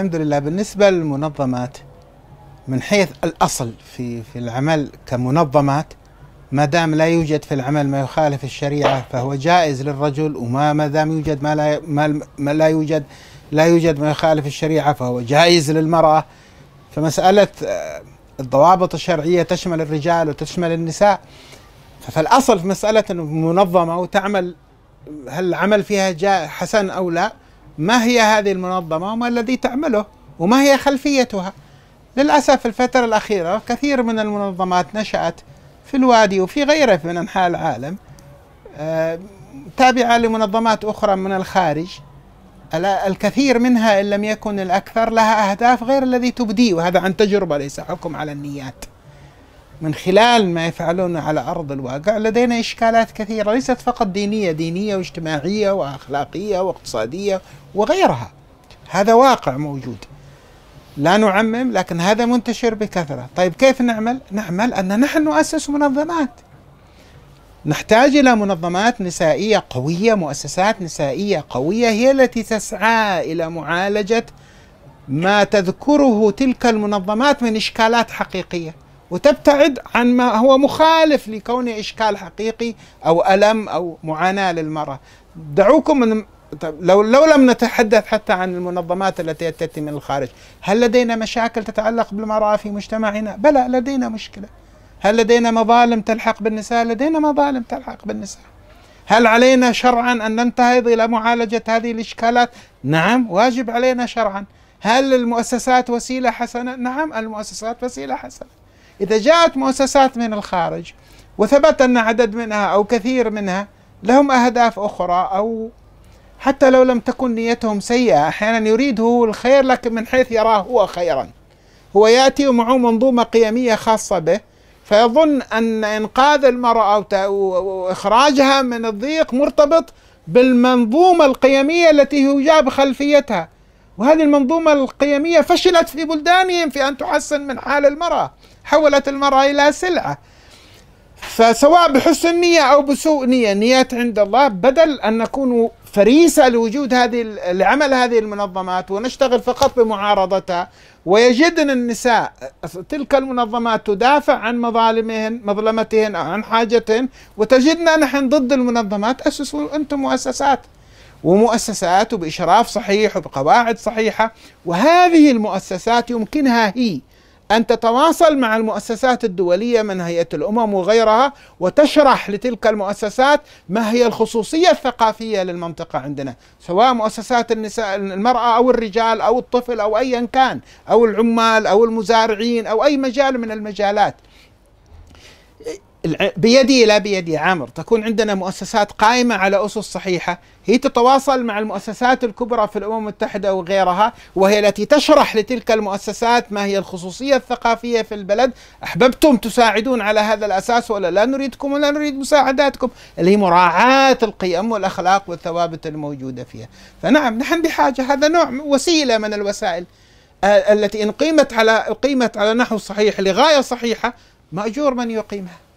الحمد لله بالنسبة للمنظمات من حيث الأصل في في العمل كمنظمات ما دام لا يوجد في العمل ما يخالف الشريعة فهو جائز للرجل وما ما دام يوجد ما لا ما, ما لا يوجد لا يوجد ما يخالف الشريعة فهو جائز للمرأة فمسألة آه، الضوابط الشرعية تشمل الرجال وتشمل النساء فالأصل في مسألة منظمة وتعمل هل العمل فيها جاء حسن أو لا ما هي هذه المنظمة وما الذي تعمله وما هي خلفيتها للأسف الفترة الأخيرة كثير من المنظمات نشأت في الوادي وفي غيره من أنحاء العالم آه، تابعة لمنظمات أخرى من الخارج الكثير منها إن لم يكن الأكثر لها أهداف غير الذي تبديه وهذا عن تجربة ليس حكم على النيات من خلال ما يفعلونه على أرض الواقع لدينا إشكالات كثيرة ليست فقط دينية دينية واجتماعية وأخلاقية واقتصادية وغيرها هذا واقع موجود لا نعمم لكن هذا منتشر بكثرة طيب كيف نعمل؟ نعمل أن نحن نؤسس منظمات نحتاج إلى منظمات نسائية قوية مؤسسات نسائية قوية هي التي تسعى إلى معالجة ما تذكره تلك المنظمات من إشكالات حقيقية وتبتعد عن ما هو مخالف لكونه إشكال حقيقي أو ألم أو معاناة للمرأة دعوكم من لو لو لم نتحدث حتى عن المنظمات التي تأتي من الخارج هل لدينا مشاكل تتعلق بالمرأة في مجتمعنا؟ بلى لدينا مشكلة هل لدينا مظالم تلحق بالنساء؟ لدينا مظالم تلحق بالنساء هل علينا شرعا أن ننتهض إلى معالجة هذه الإشكالات؟ نعم واجب علينا شرعا هل المؤسسات وسيلة حسنة؟ نعم المؤسسات وسيلة حسنة إذا جاءت مؤسسات من الخارج وثبت أن عدد منها أو كثير منها لهم أهداف أخرى أو حتى لو لم تكن نيتهم سيئة أحيانا يريد هو الخير لكن من حيث يراه هو خيرا هو يأتي ومعه منظومة قيمية خاصة به فيظن أن إنقاذ المرأة وإخراجها من الضيق مرتبط بالمنظومة القيمية التي هو جاء بخلفيتها وهذه المنظومة القيمية فشلت في بلدانهم في أن تحسن من حال المرأة حولت المرأة إلى سلعة فسواء بحسن نية أو بسوء نية نيات عند الله بدل أن نكون فريسة لوجود هذه لعمل هذه المنظمات ونشتغل فقط بمعارضتها ويجدن النساء تلك المنظمات تدافع عن مظالمهن مظلمتهن أو عن حاجتهن وتجدنا نحن ضد المنظمات أسسوا أنتم مؤسسات ومؤسساته بإشراف صحيح وبقواعد صحيحة وهذه المؤسسات يمكنها هي أن تتواصل مع المؤسسات الدولية من هيئة الأمم وغيرها وتشرح لتلك المؤسسات ما هي الخصوصية الثقافية للمنطقة عندنا سواء مؤسسات النساء المرأة أو الرجال أو الطفل أو أيا كان أو العمال أو المزارعين أو أي مجال من المجالات بيدي لا بيدي عامر تكون عندنا مؤسسات قائمة على أسس صحيحة هي تتواصل مع المؤسسات الكبرى في الأمم المتحدة وغيرها وهي التي تشرح لتلك المؤسسات ما هي الخصوصية الثقافية في البلد أحببتم تساعدون على هذا الأساس ولا لا نريدكم ولا نريد مساعداتكم اللي هي مراعاة القيم والأخلاق والثوابت الموجودة فيها فنعم نحن بحاجة هذا نوع وسيلة من الوسائل آه، التي إن قيمت على قيمت على نحو صحيح لغاية صحيحة مأجور من يقيمها